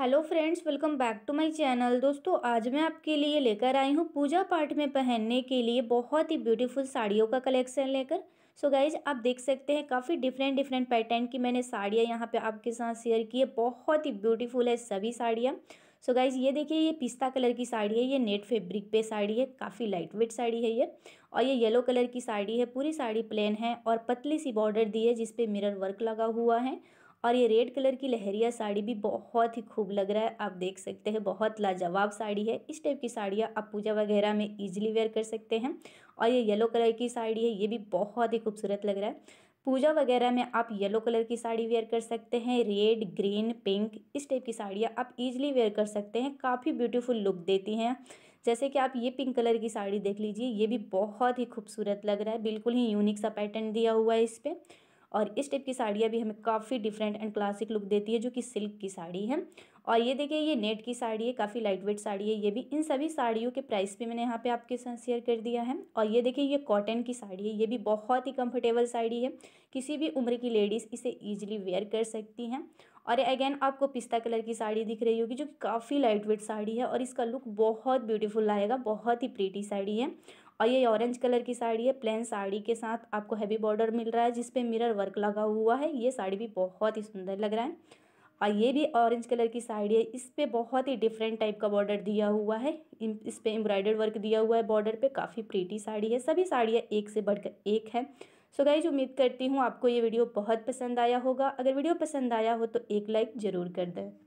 hello friends welcome back to my channel दोस्तों आज मैं आपके लिए लेकर आई हूँ पूजा पाठ में पहनने के लिए बहुत ही ब्यूटीफुल साड़ियों का कलेक्शन लेकर सो so गाइज आप देख सकते हैं काफ़ी डिफरेंट डिफरेंट पैटर्न की मैंने साड़ियाँ यहाँ पे आपके साथ शेयर की है बहुत ही ब्यूटीफुल है सभी साड़ियाँ सो so गाइज ये देखिए ये पिस्ता कलर की साड़ी है ये नेट फैब्रिक पे साड़ी है काफ़ी लाइट वेट साड़ी है ये और ये येलो कलर की साड़ी है पूरी साड़ी प्लेन है और पतली सी बॉर्डर दी है जिसपे मिरर वर्क लगा हुआ है और ये रेड कलर की लहरिया साड़ी भी बहुत ही खूब लग रहा है आप देख सकते हैं बहुत लाजवाब साड़ी है इस टाइप की साड़ियाँ आप पूजा वगैरह में ईजिली वेयर कर सकते हैं और ये येलो कलर की साड़ी है ये भी बहुत ही खूबसूरत लग रहा है पूजा वगैरह में आप येलो कलर की साड़ी वेयर कर सकते हैं रेड ग्रीन पिंक इस टाइप की साड़ियाँ आप इजीली वेयर कर सकते हैं काफ़ी ब्यूटीफुल लुक देती हैं जैसे कि आप ये पिंक कलर की साड़ी देख लीजिए ये भी बहुत ही खूबसूरत लग रहा है बिल्कुल ही यूनिक सा पैटर्न दिया हुआ है इस पर और इस टाइप की साड़ियाँ भी हमें काफ़ी डिफरेंट एंड क्लासिक लुक देती है जो कि सिल्क की साड़ी है और ये देखिए ये नेट की साड़ी है काफ़ी लाइट वेट साड़ी है ये भी इन सभी साड़ियों के प्राइस भी मैंने यहाँ पे आपके साथ शेयर कर दिया है और ये देखिए ये कॉटन की साड़ी है ये भी बहुत ही कंफर्टेबल साड़ी है किसी भी उम्र की लेडीज़ इसे ईजिली वेयर कर सकती हैं और अगेन आपको पिस्ता कलर की साड़ी दिख रही होगी जो कि काफ़ी लाइट वेट साड़ी है और इसका लुक बहुत ब्यूटीफुल आएगा बहुत ही प्रीटी साड़ी है और ये ऑरेंज कलर की साड़ी है प्लेन साड़ी के साथ आपको हैवी बॉर्डर मिल रहा है जिसपे मिरर वर्क लगा हुआ है ये साड़ी भी बहुत ही सुंदर लग रहा है और ये भी ऑरेंज कलर की साड़ी है इस पर बहुत ही डिफरेंट टाइप का बॉर्डर दिया हुआ है इस पर एम्ब्रॉयडर्ड वर्क दिया हुआ है बॉर्डर पे काफ़ी प्रीटी साड़ी है सभी साड़ियाँ एक से बढ़कर एक है सो गाइज उम्मीद करती हूँ आपको ये वीडियो बहुत पसंद आया होगा अगर वीडियो पसंद आया हो तो एक लाइक ज़रूर कर दें